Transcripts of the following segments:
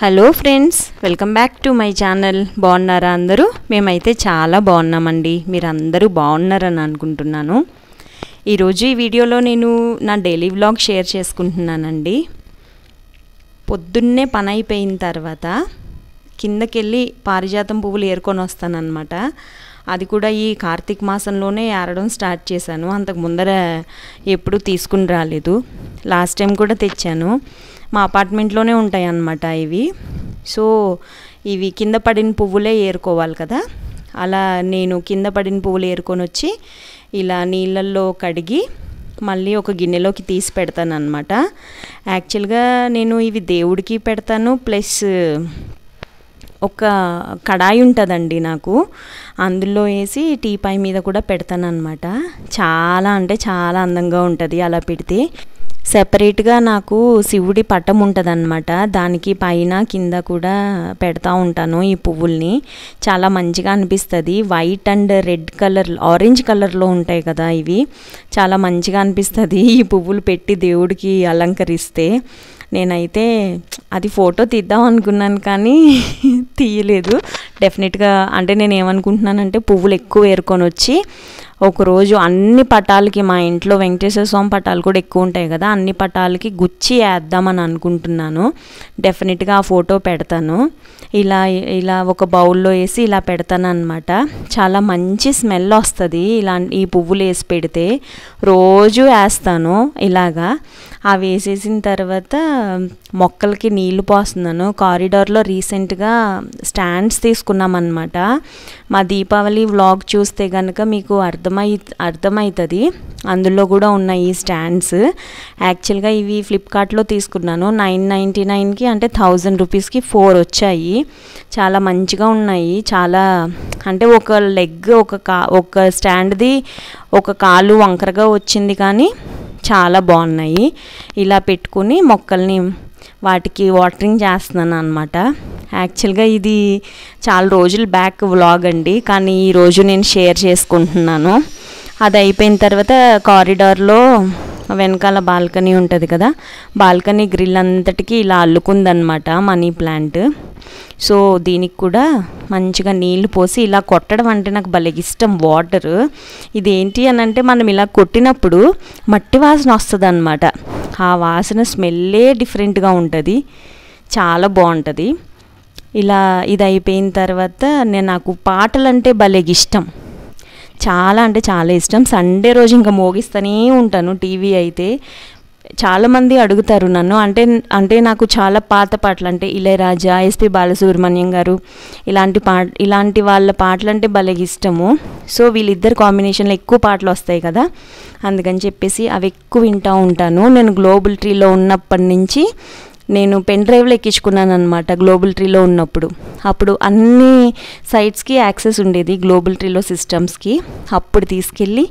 hello friends welcome back to my channel బాగున్నారా అందరూ మేమైతే చాలా బాగున్నామండి మీరందరూ బాగున్నారని అనుకుంటున్నాను ఈరోజు ఈ వీడియోలో నేను నా డైలీ వ్లాగ్ షేర్ చేసుకుంటున్నానండి పొద్దున్నే పని అయిపోయిన తర్వాత కిందకెళ్ళి పారిజాతం పువ్వులు ఏరుకొని వస్తానన్నమాట అది కూడా ఈ కార్తీక మాసంలోనే ఏరడం స్టార్ట్ చేశాను అంతకు ముందర ఎప్పుడు తీసుకుని రాలేదు లాస్ట్ టైం కూడా తెచ్చాను మా అపార్ట్మెంట్లోనే ఉంటాయి అన్నమాట ఇవి సో ఇవి కింద పడిన పువ్వులే ఏరుకోవాలి కదా అలా నేను కింద పడిన పువ్వులు ఏరుకొని వచ్చి ఇలా నీళ్ళల్లో కడిగి మళ్ళీ ఒక గిన్నెలోకి తీసి పెడతాను అనమాట యాక్చువల్గా నేను ఇవి దేవుడికి పెడతాను ప్లస్ ఒక కడాయి ఉంటుందండి నాకు అందులో వేసి టీ పై మీద కూడా పెడతాను అనమాట చాలా అంటే చాలా అందంగా ఉంటుంది అలా పెడితే సెపరేట్గా నాకు శివుడి పట్టం ఉంటుందన్నమాట దానికి పైన కింద కూడా పెడతా ఉంటాను ఈ పువ్వుల్ని చాలా మంచిగా అనిపిస్తుంది white and red colour orange కలర్లో ఉంటాయి కదా ఇవి చాలా మంచిగా అనిపిస్తుంది ఈ పువ్వులు పెట్టి దేవుడికి అలంకరిస్తే నేనైతే అది ఫోటో తీద్దాం అనుకున్నాను కానీ తీయలేదు డెఫినెట్గా అంటే నేను ఏమనుకుంటున్నానంటే పువ్వులు ఎక్కువ ఏరుకొని వచ్చి ఒకరోజు అన్ని పటాలకి మా ఇంట్లో వెంకటేశ్వర స్వామి పటాలు కూడా ఎక్కువ ఉంటాయి కదా అన్ని పటాలకి గుచ్చి వేద్దామని అనుకుంటున్నాను డెఫినెట్గా ఆ ఫోటో పెడతాను ఇలా ఇలా ఒక బౌల్లో వేసి ఇలా పెడతాను అనమాట చాలా మంచి స్మెల్ వస్తుంది ఇలా ఈ పువ్వులు వేసి పెడితే రోజు వేస్తాను ఇలాగా ఆ వేసేసిన తర్వాత మొక్కలకి నీళ్లు పోస్తున్నాను కారిడార్లో రీసెంట్గా స్టాండ్స్ తీసుకున్నామన్నమాట మా దీపావళి వ్లాగ్ చూస్తే కనుక మీకు అర్థమై అర్థమవుతుంది అందులో కూడా ఉన్నాయి ఈ స్టాండ్స్ యాక్చువల్గా ఇవి ఫ్లిప్కార్ట్లో తీసుకున్నాను నైన్ నైంటీ నైన్కి అంటే థౌజండ్ రూపీస్కి ఫోర్ వచ్చాయి చాలా మంచిగా ఉన్నాయి చాలా అంటే ఒక లెగ్ ఒక కా ఒక స్టాండ్ది ఒక కాలు వంకరగా వచ్చింది కానీ చాలా బాగున్నాయి ఇలా పెట్టుకుని మొక్కల్ని వాటికి వాటరింగ్ చేస్తున్నాను అనమాట యాక్చువల్గా ఇది చాలా రోజుల బ్యాక్ వ్లాగ్ అండి కానీ ఈరోజు నేను షేర్ చేసుకుంటున్నాను అది అయిపోయిన తర్వాత కారిడార్లో వెనకాల బాల్కనీ ఉంటుంది కదా బాల్కనీ గ్రిల్ అంతటికి ఇలా అల్లుకుందనమాట మనీ ప్లాంట్ సో దీనికి కూడా మంచిగా నీళ్లు పోసి ఇలా కొట్టడం అంటే నాకు భలే ఇష్టం వాటర్ ఇదేంటి అని అంటే మనం ఇలా కొట్టినప్పుడు మట్టి వాసన వస్తుంది అనమాట ఆ వాసన స్మెల్లే డిఫరెంట్గా ఉంటుంది చాలా బాగుంటుంది ఇలా ఇది అయిపోయిన తర్వాత నేను నాకు పాటలు అంటే భలే ఇష్టం చాలా అంటే చాలా ఇష్టం సండే రోజు ఇంకా మోగిస్తూనే ఉంటాను టీవీ అయితే చాలామంది అడుగుతారు నన్ను అంటే అంటే నాకు చాలా పాత పాటలు అంటే ఇళయరాజా ఎస్పి బాలసుబ్రహ్మణ్యం గారు ఇలాంటి పాట ఇలాంటి వాళ్ళ పాటలు అంటే భలే ఇష్టము సో వీళ్ళిద్దరు కాంబినేషన్లో ఎక్కువ పాటలు వస్తాయి కదా అందుకని చెప్పేసి అవి ఎక్కువ వింటూ ఉంటాను నేను గ్లోబల్ ట్రీలో ఉన్నప్పటి నుంచి నేను పెన్ డ్రైవ్లో ఎక్కించుకున్నాను అనమాట గ్లోబల్ ట్రీలో ఉన్నప్పుడు అప్పుడు అన్ని సైట్స్కి యాక్సెస్ ఉండేది గ్లోబల్ ట్రీలో సిస్టమ్స్కి అప్పుడు తీసుకెళ్ళి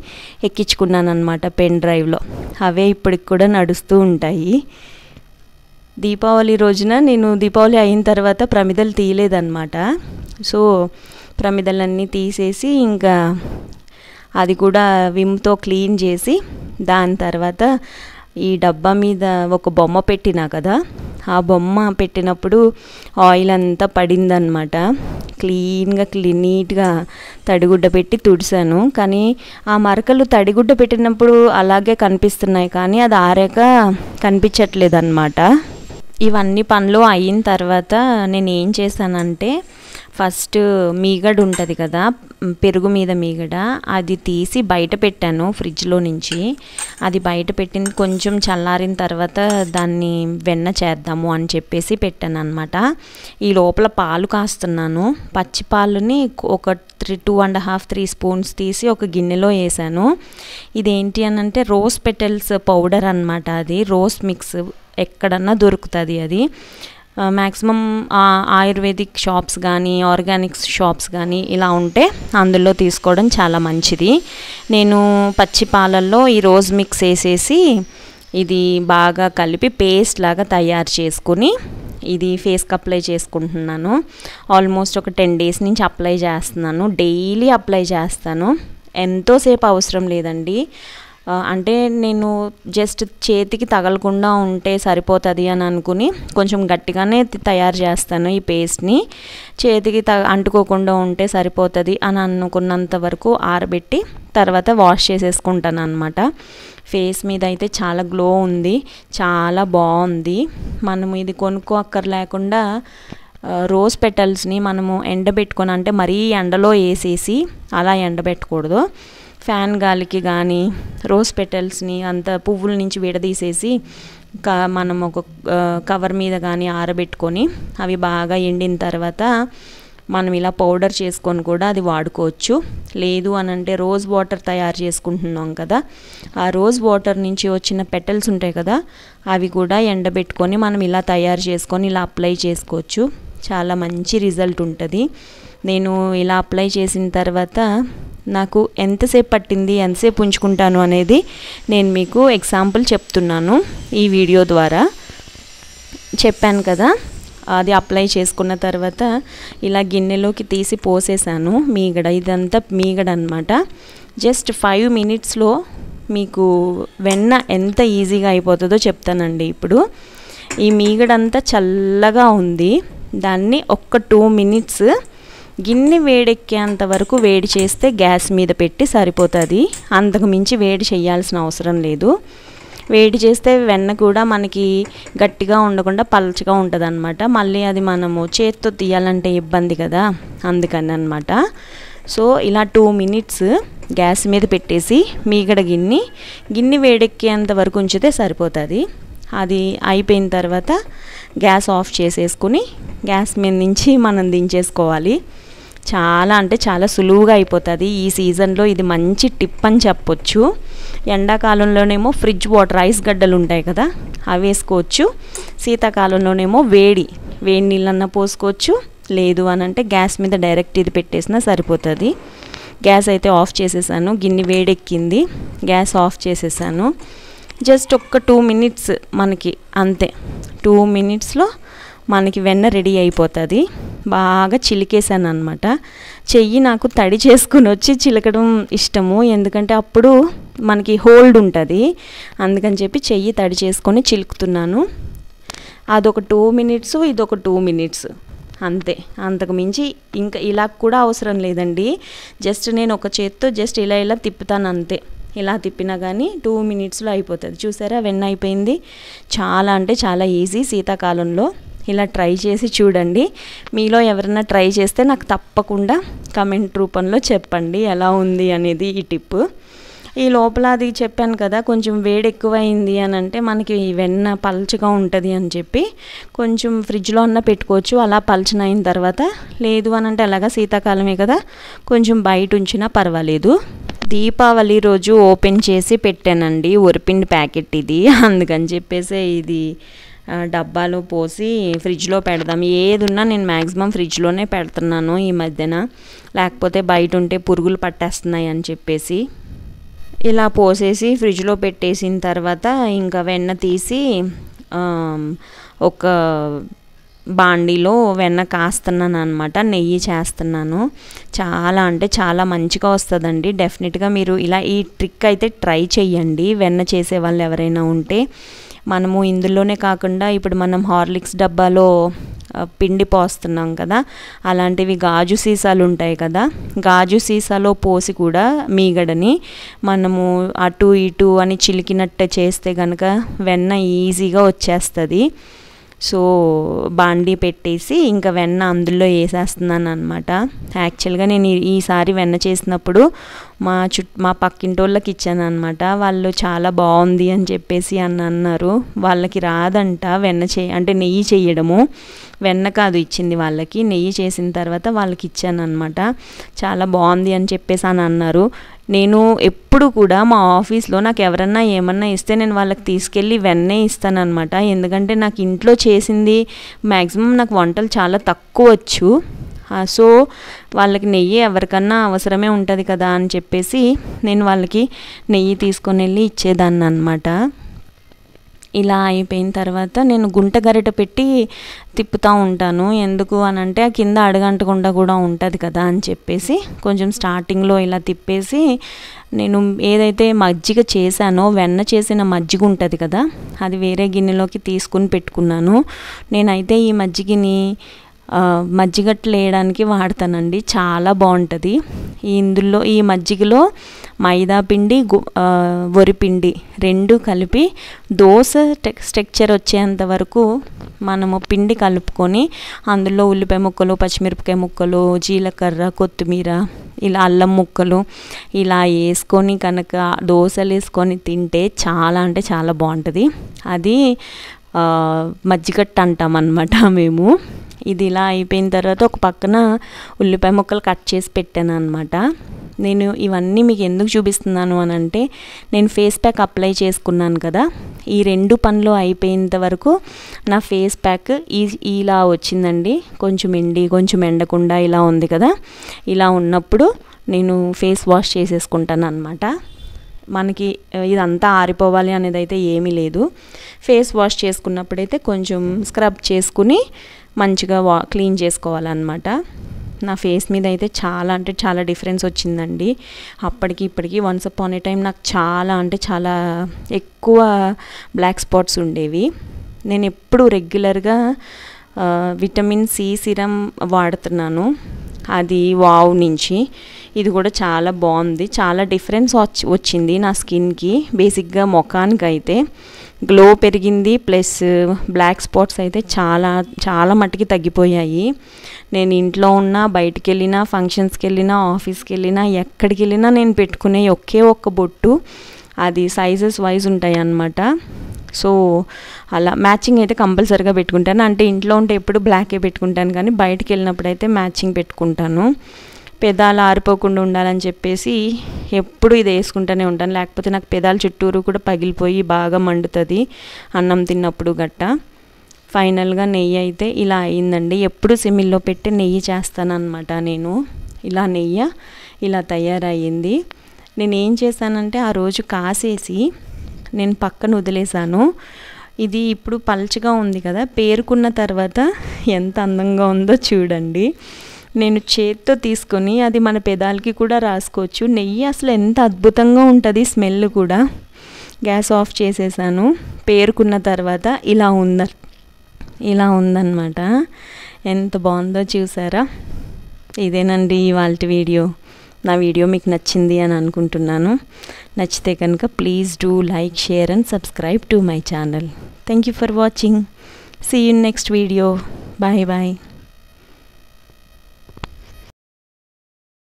ఎక్కించుకున్నాను అనమాట పెన్ డ్రైవ్లో అవే ఇప్పటికి కూడా నడుస్తూ ఉంటాయి దీపావళి రోజున నేను దీపావళి అయిన తర్వాత ప్రమిదలు తీయలేదన్నమాట సో ప్రమిదలన్నీ తీసేసి ఇంకా అది కూడా విమ్తో క్లీన్ చేసి దాని తర్వాత ఈ డబ్బా మీద ఒక బొమ్మ పెట్టినా కదా ఆ బొమ్మ పెట్టినప్పుడు ఆయిల్ అంతా పడిందనమాట క్లీన్గా క్లీన్ నీట్గా తడిగుడ్డ పెట్టి తుడిసాను కానీ ఆ మరకలు తడిగుడ్డ పెట్టినప్పుడు అలాగే కనిపిస్తున్నాయి కానీ అది ఆరాక కనిపించట్లేదు అనమాట ఇవన్నీ పనులు అయిన తర్వాత నేను ఏం చేశానంటే ఫస్ట్ మీగడ ఉంటుంది కదా పెరుగు మీద మీగడ అది తీసి బయట పెట్టాను ఫ్రిడ్జ్లో నుంచి అది బయట పెట్టిన కొంచెం చల్లారిన తర్వాత దాన్ని వెన్న చేద్దాము అని చెప్పేసి పెట్టాను అనమాట ఈ లోపల పాలు కాస్తున్నాను పచ్చి పాలుని ఒక three two and half three spoons తీసి ఒక గిన్నెలో వేసాను ఇదేంటి అని అంటే రోజ్ పెటల్స్ పౌడర్ అనమాట అది రోస్ మిక్స్ ఎక్కడన్నా దొరుకుతుంది అది మ్యాక్సిమం ఆయుర్వేదిక్ షాప్స్ కానీ ఆర్గానిక్స్ షాప్స్ కానీ ఇలా ఉంటే అందులో తీసుకోవడం చాలా మంచిది నేను పచ్చి పాలల్లో ఈ రోజ్ మిక్స్ వేసేసి ఇది బాగా కలిపి పేస్ట్ లాగా తయారు చేసుకుని ఇది ఫేస్కి అప్లై చేసుకుంటున్నాను ఆల్మోస్ట్ ఒక టెన్ డేస్ నుంచి అప్లై చేస్తున్నాను డైలీ అప్లై చేస్తాను ఎంతోసేపు అవసరం లేదండి అంటే నేను జస్ట్ చేతికి తగలకుండా ఉంటే సరిపోతుంది అని అనుకుని కొంచెం గట్టిగానే తయారు చేస్తాను ఈ పేస్ట్ని చేతికి త అంటుకోకుండా ఉంటే సరిపోతుంది అని అనుకున్నంత వరకు ఆరబెట్టి తర్వాత వాష్ చేసేసుకుంటాను అనమాట ఫేస్ మీద అయితే చాలా గ్లో ఉంది చాలా బాగుంది మనం ఇది కొనుక్కో అక్కర్లేకుండా రోజ్ పెటల్స్ని మనము ఎండబెట్టుకొని అంటే మరీ ఎండలో వేసేసి అలా ఎండబెట్టకూడదు ఫ్యాన్ గాలికి కానీ రోజ్ పెటల్స్ని అంత పువ్వుల నుంచి విడదీసేసి క మనం ఒక కవర్ మీద కానీ ఆరబెట్టుకొని అవి బాగా ఎండిన తర్వాత మనం ఇలా పౌడర్ చేసుకొని కూడా అది వాడుకోవచ్చు లేదు అని అంటే రోజ్ వాటర్ తయారు చేసుకుంటున్నాం కదా ఆ రోజ్ వాటర్ నుంచి వచ్చిన పెటల్స్ ఉంటాయి కదా అవి కూడా ఎండబెట్టుకొని మనం ఇలా తయారు చేసుకొని ఇలా అప్లై చేసుకోవచ్చు చాలా మంచి రిజల్ట్ ఉంటుంది నేను ఇలా అప్లై చేసిన తర్వాత నాకు ఎంతసేపు పట్టింది ఎంతసేపు ఉంచుకుంటాను అనేది నేను మీకు ఎగ్జాంపుల్ చెప్తున్నాను ఈ వీడియో ద్వారా చెప్పాను కదా అది అప్లై చేసుకున్న తర్వాత ఇలా గిన్నెలోకి తీసి పోసేసాను మీగడ ఇదంతా మీగడ అనమాట జస్ట్ ఫైవ్ మినిట్స్లో మీకు వెన్న ఎంత ఈజీగా అయిపోతుందో చెప్తానండి ఇప్పుడు ఈ మీగడంతా చల్లగా ఉంది దాన్ని ఒక్క టూ మినిట్స్ గిన్నె వేడెక్కేంత వరకు వేడి చేస్తే గ్యాస్ మీద పెట్టి సరిపోతుంది అంతకు మించి వేడి చేయాల్సిన అవసరం లేదు వేడి చేస్తే వెన్న కూడా మనకి గట్టిగా ఉండకుండా పలచగా ఉంటుంది అనమాట మళ్ళీ అది మనము చేత్తో తీయాలంటే ఇబ్బంది కదా అందుకని అనమాట సో ఇలా టూ మినిట్స్ గ్యాస్ మీద పెట్టేసి మీగడ గిన్నె గిన్నె వేడెక్కేంత వరకు ఉంచితే సరిపోతుంది అది అయిపోయిన తర్వాత గ్యాస్ ఆఫ్ చేసేసుకుని గ్యాస్ మీద నుంచి మనం దించేసుకోవాలి చాలా అంటే చాలా సులువుగా అయిపోతుంది ఈ సీజన్లో ఇది మంచి టిప్ అని చెప్పొచ్చు ఎండాకాలంలోనేమో ఫ్రిడ్జ్ వాటర్ ఐస్ గడ్డలు ఉంటాయి కదా అవి వేసుకోవచ్చు శీతాకాలంలోనేమో వేడి వేడి నీళ్ళన్నా పోసుకోవచ్చు లేదు అని అంటే గ్యాస్ మీద డైరెక్ట్ ఇది పెట్టేసినా సరిపోతుంది గ్యాస్ అయితే ఆఫ్ చేసేసాను గిన్నె వేడెక్కింది గ్యాస్ ఆఫ్ చేసేసాను జస్ట్ ఒక్క టూ మినిట్స్ మనకి అంతే టూ మినిట్స్లో మనకి వెన్న రెడీ అయిపోతుంది బాగా చిలికేశాను అనమాట చెయ్యి నాకు తడి చేసుకుని వచ్చి చిలకడం ఇష్టము ఎందుకంటే అప్పుడు మనకి హోల్డ్ ఉంటుంది అందుకని చెప్పి చెయ్యి తడి చేసుకొని చిలుకుతున్నాను అదొక టూ మినిట్స్ ఇదొక టూ మినిట్స్ అంతే అంతకు మించి ఇంకా ఇలా కూడా అవసరం లేదండి జస్ట్ నేను ఒక చేత్తో జస్ట్ ఇలా ఇలా తిప్పుతాను అంతే ఇలా తిప్పినా కానీ టూ మినిట్స్లో అయిపోతుంది చూసారా వెన్న అయిపోయింది చాలా అంటే చాలా ఈజీ శీతాకాలంలో ఇలా ట్రై చేసి చూడండి మీలో ఎవరైనా ట్రై చేస్తే నాకు తప్పకుండా కమెంట్ రూపంలో చెప్పండి ఎలా ఉంది అనేది ఈ టిప్ ఈ లోపల అది చెప్పాను కదా కొంచెం వేడి ఎక్కువైంది అని అంటే మనకి వెన్న పలచగా ఉంటుంది అని చెప్పి కొంచెం ఫ్రిడ్జ్లో అన్న పెట్టుకోవచ్చు అలా పలచన అయిన తర్వాత లేదు అని అంటే అలాగా శీతాకాలమే కదా కొంచెం బయట ఉంచినా పర్వాలేదు దీపావళి రోజు ఓపెన్ చేసి పెట్టానండి ఒరిపిండి ప్యాకెట్ ఇది అందుకని చెప్పేసి ఇది డబ్బాలో పోసి ఫ్రిడ్జ్లో పెడదాం ఏది ఉన్నా నేను మ్యాక్సిమం ఫ్రిడ్జ్లోనే పెడుతున్నాను ఈ మధ్యన లేకపోతే బయట ఉంటే పురుగులు పట్టేస్తున్నాయి అని చెప్పేసి ఇలా పోసేసి ఫ్రిడ్జ్లో పెట్టేసిన తర్వాత ఇంకా వెన్న తీసి ఒక బాండీలో వెన్న కాస్తున్నాను అనమాట నెయ్యి చేస్తున్నాను చాలా అంటే చాలా మంచిగా వస్తుందండి డెఫినెట్గా మీరు ఇలా ఈ ట్రిక్ అయితే ట్రై చేయండి వెన్న చేసే వాళ్ళు ఎవరైనా ఉంటే మనము ఇందులోనే కాకుండా ఇప్పుడు మనం హార్లిక్స్ డబ్బాలో పిండి పోస్తున్నాం కదా అలాంటివి గాజు సీసాలు ఉంటాయి కదా గాజు సీసాలో పోసి కూడా మీగడని మనము అటు ఇటు అని చిలికినట్టు చేస్తే కనుక వెన్న ఈజీగా వచ్చేస్తుంది సో బాండీ పెట్టేసి ఇంకా వెన్న అందులో వేసేస్తున్నాను అనమాట యాక్చువల్గా నేను ఈసారి వెన్న చేసినప్పుడు మా చుట్ మా పక్కింటోళ్ళకి ఇచ్చాను అనమాట వాళ్ళు చాలా బాగుంది అని చెప్పేసి అని అన్నారు వాళ్ళకి రాదంట వెన్న చే అంటే నెయ్యి చేయడము వెన్న కాదు ఇచ్చింది వాళ్ళకి నెయ్యి చేసిన తర్వాత వాళ్ళకి ఇచ్చాను అనమాట చాలా బాగుంది అని చెప్పేసి అని అన్నారు నేను ఎప్పుడు కూడా మా ఆఫీస్లో నాకు ఎవరన్నా ఏమన్నా ఇస్తే నేను వాళ్ళకి తీసుకెళ్ళి వెన్నే ఇస్తానమాట ఎందుకంటే నాకు ఇంట్లో చేసింది మ్యాక్సిమం నాకు వంటలు చాలా తక్కువ వచ్చు సో వాళ్ళకి నెయ్యి ఎవరికన్నా అవసరమే ఉంటుంది కదా అని చెప్పేసి నేను వాళ్ళకి నెయ్యి తీసుకొని వెళ్ళి ఇచ్చేదాన్ని అనమాట ఇలా అయిపోయిన తర్వాత నేను గుంట గరిట పెట్టి తిప్పుతూ ఉంటాను ఎందుకు అని అంటే ఆ కింద అడగంటకుండా కూడా ఉంటుంది కదా అని చెప్పేసి కొంచెం స్టార్టింగ్లో ఇలా తిప్పేసి నేను ఏదైతే మజ్జిగ చేశానో వెన్న చేసిన మజ్జిగ ఉంటుంది కదా అది వేరే గిన్నెలోకి తీసుకుని పెట్టుకున్నాను నేనైతే ఈ మజ్జిగని మజ్జిగట్లు వేయడానికి వాడతానండి చాలా బాగుంటుంది ఇందులో ఈ మజ్జిగలో మైదా పిండి వరిపిండి రెండు కలిపి దోశ స్ట్రక్చర్ వచ్చేంత వరకు మనము పిండి కలుపుకొని అందులో ఉల్లిపాయ ముక్కలు పచ్చిమిరపకాయ ముక్కలు జీలకర్ర కొత్తిమీర ఇలా అల్లం ముక్కలు ఇలా వేసుకొని కనుక దోశలు వేసుకొని తింటే చాలా అంటే చాలా బాగుంటుంది అది మజ్జిగట్టు అంటాం అన్నమాట మేము ఇది ఇలా అయిపోయిన తర్వాత ఒక పక్కన ఉల్లిపాయ ముక్కలు కట్ చేసి పెట్టాను అనమాట నేను ఇవన్నీ మీకు ఎందుకు చూపిస్తున్నాను అని అంటే నేను ఫేస్ ప్యాక్ అప్లై చేసుకున్నాను కదా ఈ రెండు పనులు అయిపోయేంత వరకు నా ఫేస్ ప్యాక్ ఈ ఇలా వచ్చిందండి కొంచెం ఎండి కొంచెం ఎండకుండా ఇలా ఉంది కదా ఇలా ఉన్నప్పుడు నేను ఫేస్ వాష్ చేసేసుకుంటాను అనమాట మనకి ఇదంతా ఆరిపోవాలి అనేది అయితే ఏమీ లేదు ఫేస్ వాష్ చేసుకున్నప్పుడైతే కొంచెం స్క్రబ్ చేసుకుని మంచిగా వా క్లీన్ చేసుకోవాలన్నమాట నా ఫేస్ మీద అయితే చాలా అంటే చాలా డిఫరెన్స్ వచ్చిందండి అప్పటికి ఇప్పటికి వన్స్ ఆన్ ఏ టైం నాకు చాలా అంటే చాలా ఎక్కువ బ్లాక్ స్పాట్స్ ఉండేవి నేను ఎప్పుడు రెగ్యులర్గా విటమిన్ సి సిరం వాడుతున్నాను అది వావ్ నుంచి ఇది కూడా చాలా బాగుంది చాలా డిఫరెన్స్ వచ్చింది నా స్కిన్కి బేసిక్గా ముఖానికి అయితే గ్లో పెరిగింది ప్లస్ బ్లాక్ స్పాట్స్ అయితే చాలా చాలా మట్టికి తగ్గిపోయాయి నేను ఇంట్లో ఉన్నా బయటికి వెళ్ళినా ఫంక్షన్స్కి వెళ్ళినా ఆఫీస్కి వెళ్ళినా ఎక్కడికి వెళ్ళినా నేను పెట్టుకునే ఒకే ఒక్క బొట్టు అది సైజెస్ వైజ్ ఉంటాయి అన్నమాట సో అలా మ్యాచింగ్ అయితే కంపల్సరీగా పెట్టుకుంటాను అంటే ఇంట్లో ఉంటే ఎప్పుడు బ్లాకే పెట్టుకుంటాను కానీ బయటికి వెళ్ళినప్పుడు అయితే మ్యాచింగ్ పెట్టుకుంటాను పెదాలు ఆరిపోకుండా ఉండాలని చెప్పేసి ఎప్పుడు ఇది వేసుకుంటూనే ఉంటాను లేకపోతే నాకు పెదాలు చుట్టూరు కూడా పగిలిపోయి బాగా మండుతుంది అన్నం తిన్నప్పుడు గట్ట ఫైనల్గా నెయ్యి అయితే ఇలా అయిందండి ఎప్పుడు సిమిల్లో పెట్టి నెయ్యి అనమాట నేను ఇలా నెయ్యి ఇలా తయారయ్యింది నేను ఏం చేశానంటే ఆ రోజు కాసేసి నేను పక్కన వదిలేశాను ఇది ఇప్పుడు పల్చగా ఉంది కదా పేరుకున్న తర్వాత ఎంత అందంగా ఉందో చూడండి నేను చేత్తో తీసుకొని అది మన పెదాలకి కూడా రాసుకోవచ్చు నెయ్యి అసలు ఎంత అద్భుతంగా ఉంటుంది స్మెల్ కూడా గ్యాస్ ఆఫ్ చేసేసాను పేరుకున్న తర్వాత ఇలా ఉంద ఇలా ఉందన్నమాట ఎంత బాగుందో చూసారా ఇదేనండి ఇవాళ వీడియో నా వీడియో మీకు నచ్చింది అని అనుకుంటున్నాను నచ్చితే కనుక please do like share and subscribe to my channel thank you for watching see in next video bye bye